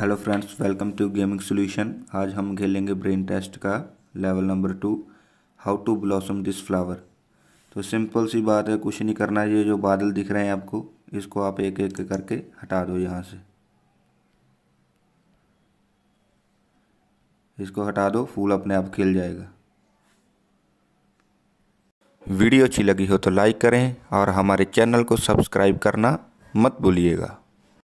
hello friends welcome to gaming solution आज हम खेलेंगे ब्रेन टेस्ट का level number two how to blossom this flower तो simple सी बात है कुछ नहीं करना ये जो बादल दिख रहे हैं आपको इसको आप एक एक करके हटा दो यहाँ से इसको हटा दो फूल अपने आप खिल जाएगा वीडियो अच्छी लगी हो तो लाइक करें और हमारे चैनल को सब्सक्राइब करना मत भूलिएगा